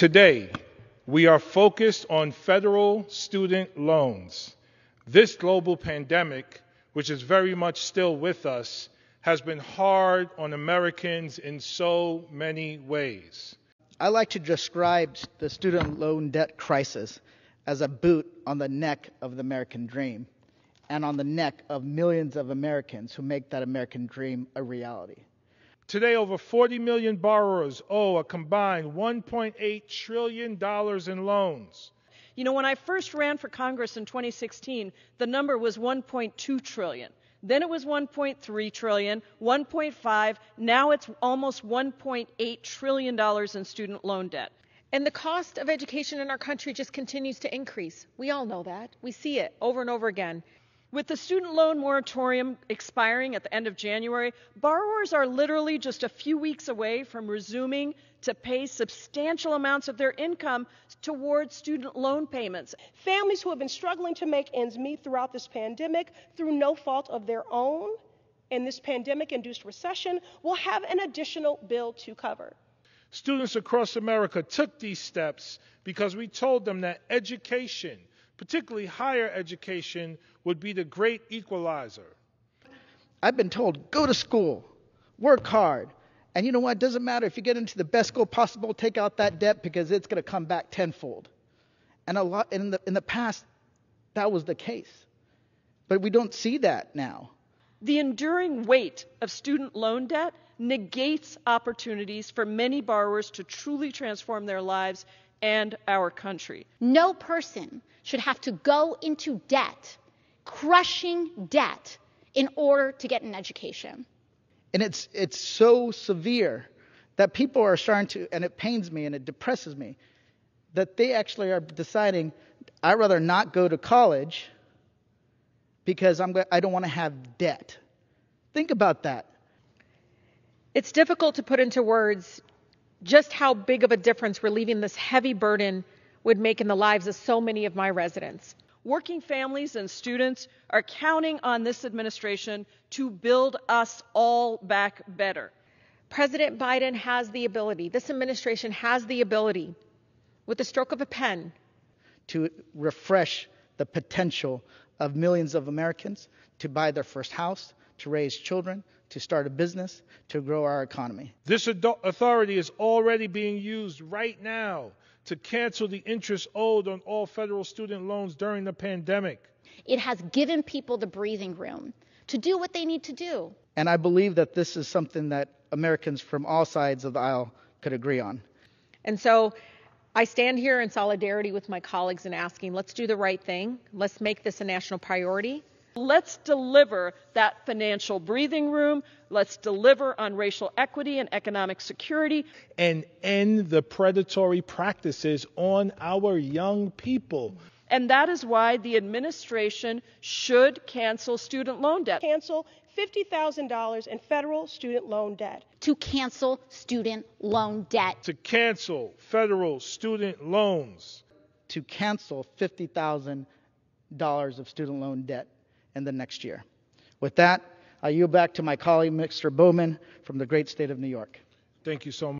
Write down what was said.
Today, we are focused on federal student loans. This global pandemic, which is very much still with us, has been hard on Americans in so many ways. I like to describe the student loan debt crisis as a boot on the neck of the American dream and on the neck of millions of Americans who make that American dream a reality. Today, over 40 million borrowers owe a combined $1.8 trillion in loans. You know, when I first ran for Congress in 2016, the number was 1.2 trillion. Then it was 1.3 trillion, 1.5, now it's almost 1.8 trillion dollars in student loan debt. And the cost of education in our country just continues to increase. We all know that. We see it over and over again. With the student loan moratorium expiring at the end of January, borrowers are literally just a few weeks away from resuming to pay substantial amounts of their income towards student loan payments. Families who have been struggling to make ends meet throughout this pandemic through no fault of their own and this pandemic induced recession will have an additional bill to cover. Students across America took these steps because we told them that education particularly higher education, would be the great equalizer. I've been told go to school, work hard, and you know what? It doesn't matter if you get into the best school possible, take out that debt because it's going to come back tenfold. And a lot in the in the past, that was the case, but we don't see that now. The enduring weight of student loan debt negates opportunities for many borrowers to truly transform their lives and our country. No person should have to go into debt, crushing debt, in order to get an education. And it's, it's so severe that people are starting to, and it pains me and it depresses me, that they actually are deciding, I'd rather not go to college because I'm, I don't want to have debt. Think about that. It's difficult to put into words just how big of a difference relieving this heavy burden would make in the lives of so many of my residents. Working families and students are counting on this administration to build us all back better. President Biden has the ability, this administration has the ability, with the stroke of a pen, to refresh the potential of millions of Americans to buy their first house, to raise children, to start a business, to grow our economy. This authority is already being used right now to cancel the interest owed on all federal student loans during the pandemic. It has given people the breathing room to do what they need to do. And I believe that this is something that Americans from all sides of the aisle could agree on. And so I stand here in solidarity with my colleagues and asking let's do the right thing, let's make this a national priority, Let's deliver that financial breathing room. Let's deliver on racial equity and economic security. And end the predatory practices on our young people. And that is why the administration should cancel student loan debt. Cancel $50,000 in federal student loan debt. To cancel student loan debt. To cancel federal student loans. To cancel $50,000 of student loan debt and the next year. With that, I yield back to my colleague, Mr. Bowman, from the great state of New York. Thank you so much.